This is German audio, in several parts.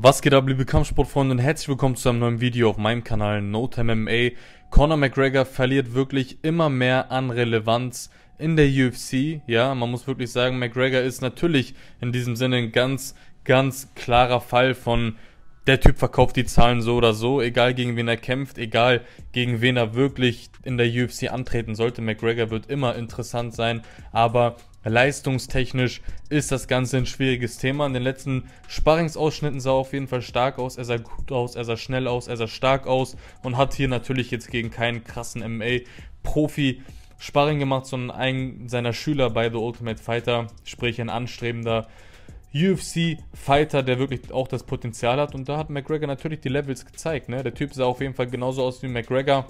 Was geht ab, liebe Kampfsportfreunde und herzlich willkommen zu einem neuen Video auf meinem Kanal NoTime MMA. Conor McGregor verliert wirklich immer mehr an Relevanz in der UFC. Ja, man muss wirklich sagen, McGregor ist natürlich in diesem Sinne ein ganz, ganz klarer Fall von der Typ verkauft die Zahlen so oder so, egal gegen wen er kämpft, egal gegen wen er wirklich in der UFC antreten sollte. McGregor wird immer interessant sein, aber leistungstechnisch ist das Ganze ein schwieriges Thema. In den letzten Sparringsausschnitten sah er auf jeden Fall stark aus, er sah gut aus, er sah schnell aus, er sah stark aus und hat hier natürlich jetzt gegen keinen krassen MA-Profi Sparring gemacht, sondern einen seiner Schüler bei The Ultimate Fighter, sprich ein anstrebender UFC-Fighter, der wirklich auch das Potenzial hat. Und da hat McGregor natürlich die Levels gezeigt. Ne? Der Typ sah auf jeden Fall genauso aus wie McGregor.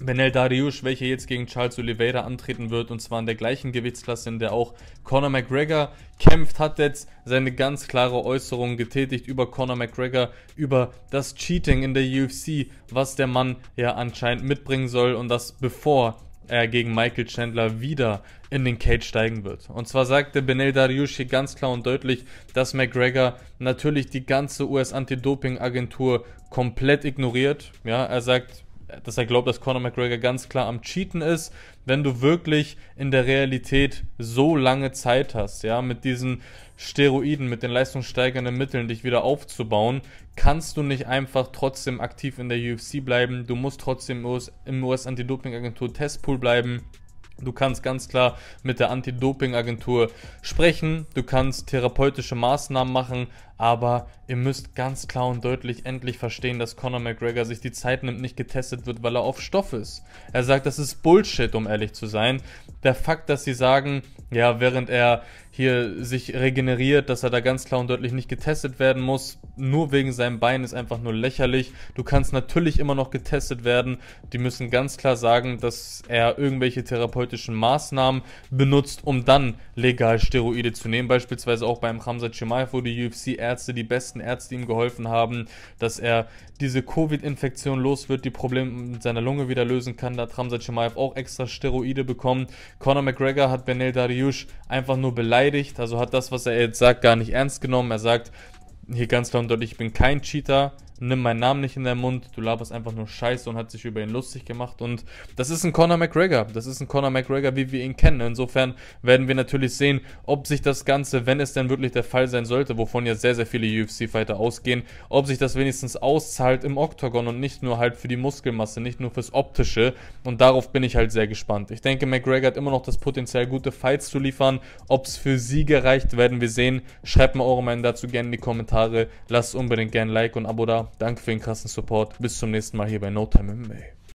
Benel Darius, welcher jetzt gegen Charles Oliveira antreten wird, und zwar in der gleichen Gewichtsklasse, in der auch Conor McGregor kämpft, hat jetzt seine ganz klare Äußerung getätigt über Conor McGregor, über das Cheating in der UFC, was der Mann ja anscheinend mitbringen soll und das bevor er gegen Michael Chandler wieder in den Cage steigen wird. Und zwar sagte Benel Dariushi ganz klar und deutlich, dass McGregor natürlich die ganze US-Anti-Doping-Agentur komplett ignoriert. Ja, er sagt, dass er glaubt, dass Conor McGregor ganz klar am Cheaten ist, wenn du wirklich in der Realität so lange Zeit hast, ja, mit diesen Steroiden, mit den leistungssteigernden Mitteln dich wieder aufzubauen, kannst du nicht einfach trotzdem aktiv in der UFC bleiben, du musst trotzdem im US-Anti-Doping-Agentur Testpool bleiben. Du kannst ganz klar mit der Anti-Doping-Agentur sprechen, du kannst therapeutische Maßnahmen machen, aber ihr müsst ganz klar und deutlich endlich verstehen, dass Conor McGregor sich die Zeit nimmt, nicht getestet wird, weil er auf Stoff ist. Er sagt, das ist Bullshit, um ehrlich zu sein. Der Fakt, dass sie sagen, ja, während er hier sich regeneriert, dass er da ganz klar und deutlich nicht getestet werden muss, nur wegen seinem Bein ist einfach nur lächerlich. Du kannst natürlich immer noch getestet werden. Die müssen ganz klar sagen, dass er irgendwelche therapeutischen Maßnahmen benutzt, um dann legal Steroide zu nehmen. Beispielsweise auch beim Hamza Chimaev, wo die UFC Ärzte, die besten Ärzte ihm geholfen haben, dass er diese Covid-Infektion los wird, die Probleme mit seiner Lunge wieder lösen kann. Da hat Ramsat Chimaev auch extra Steroide bekommen. Conor McGregor hat Benel Dariush einfach nur beleidigt, also hat das, was er jetzt sagt, gar nicht ernst genommen. Er sagt hier ganz klar und deutlich, ich bin kein Cheater, nimm meinen Namen nicht in deinen Mund, du laberst einfach nur Scheiße und hat sich über ihn lustig gemacht. Und das ist ein Conor McGregor. Das ist ein Conor McGregor, wie wir ihn kennen. Insofern werden wir natürlich sehen, ob sich das Ganze, wenn es denn wirklich der Fall sein sollte, wovon ja sehr, sehr viele UFC-Fighter ausgehen, ob sich das wenigstens auszahlt im Oktagon und nicht nur halt für die Muskelmasse, nicht nur fürs Optische. Und darauf bin ich halt sehr gespannt. Ich denke, McGregor hat immer noch das Potenzial, gute Fights zu liefern. Ob es für Siege reicht, werden wir sehen. Schreibt mir eure Meinung dazu gerne in die Kommentare. Lasst unbedingt gerne ein Like und ein Abo da. Danke für den krassen Support. Bis zum nächsten Mal hier bei No Time MMA.